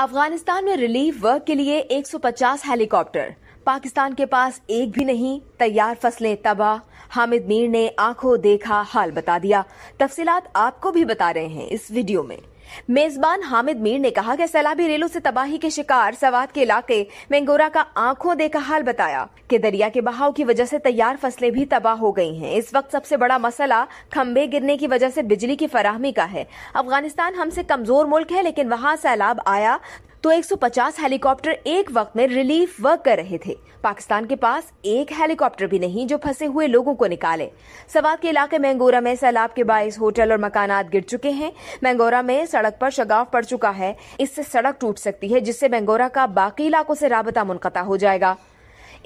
अफगानिस्तान में relief work के लिए 150 हेलीकॉप्टर पाकिस्तान के पास एक भी नहीं तैयार फसलें तबाह हामिद मीर ने आंखों देखा हाल बता दिया तफसीलात आपको भी बता रहे हैं इस वीडियो में मेजबान हामिद मीर ने कहा कि सैलाबी रेलों से तबाही के शिकार सवाद के इलाके मेंगोरा का आंखों देखा हाल बताया कि दरिया के बहाव की वजह से तैयार फसलें भी तबाह हो गई हैं इस वक्त सबसे बड़ा मसला खम्बे गिरने की वजह से बिजली की फराहमी का है अफगानिस्तान हमसे कमजोर मुल्क है लेकिन वहाँ सैलाब आया तो 150 हेलीकॉप्टर एक वक्त में रिलीफ वर्क कर रहे थे पाकिस्तान के पास एक हेलीकॉप्टर भी नहीं जो फंसे हुए लोगों को निकाले सवाद के इलाके मैंगोरा में सैलाब के बायस होटल और मकानात गिर चुके हैं मैंगोरा में सड़क पर शगाव पड़ चुका है इससे सड़क टूट सकती है जिससे मैंगोरा का बाकी इलाकों से राबता मुनकता हो जाएगा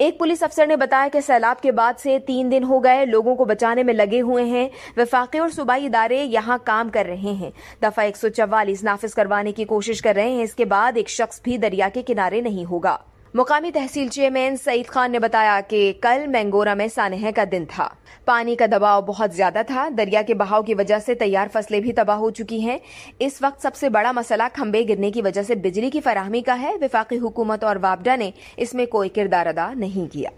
एक पुलिस अफसर ने बताया कि सैलाब के बाद से तीन दिन हो गए लोगों को बचाने में लगे हुए हैं वफाकी और सूबाई इदारे यहाँ काम कर रहे हैं दफा एक सौ चवालीस नाफिज करवाने की कोशिश कर रहे हैं इसके बाद एक शख्स भी दरिया के किनारे नहीं होगा मुकामी तहसील चेयरमैन सईद खान ने बताया कि कल मैंगोरा में सानह का दिन था पानी का दबाव बहुत ज्यादा था दरिया के बहाव की वजह से तैयार फसलें भी तबाह हो चुकी हैं इस वक्त सबसे बड़ा मसला खंबे गिरने की वजह से बिजली की फराहमी का है विफाकी हुकूमत और वापडा ने इसमें कोई किरदार अदा नहीं किया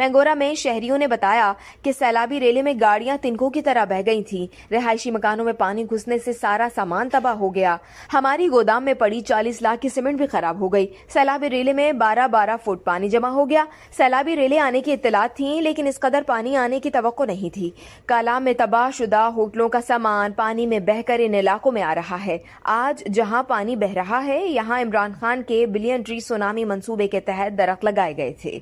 मैंगोरा में शहरियों ने बताया कि सैलाबी रेले में गाड़ियां तिनकों की तरह बह गई थी रिहायशी मकानों में पानी घुसने से सारा सामान तबाह हो गया हमारी गोदाम में पड़ी चालीस लाख की सीमेंट भी खराब हो गई सैलाबी रेले में बारह बारह फुट पानी जमा हो गया सैलाबी रेले आने की इतला थी लेकिन इस कदर पानी आने की तो नहीं थी कालाम में शुदा होटलों का सामान पानी में बहकर इन इलाकों में आ रहा है आज जहाँ पानी बह रहा है यहाँ इमरान खान के बिलियन ट्री सुनामी मंसूबे के तहत दरख लगाए गए थे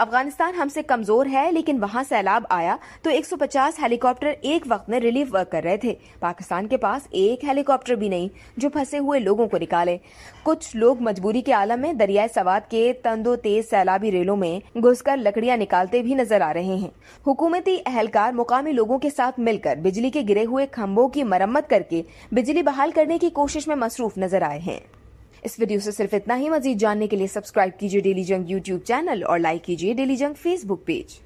अफगानिस्तान पाकिस्तान हमसे कमजोर है लेकिन वहाँ सैलाब आया तो 150 हेलीकॉप्टर एक वक्त में रिलीफ वर्क कर रहे थे पाकिस्तान के पास एक हेलीकॉप्टर भी नहीं जो फंसे हुए लोगों को निकाले कुछ लोग मजबूरी के आलम में दरियाए सवाद के तंदो तेज सैलाबी रेलों में घुसकर लकड़ियाँ निकालते भी नजर आ रहे हैं हुकूमती एहलकार मुकामी लोगों के साथ मिलकर बिजली के गिरे हुए खम्भों की मरम्मत करके बिजली बहाल करने की कोशिश में मसरूफ नजर आए हैं इस वीडियो से सिर्फ इतना ही मजीद जानने के लिए सब्सक्राइब कीजिए डेली जंग यूट्यूब चैनल और लाइक कीजिए डेली जंग फेसबुक पेज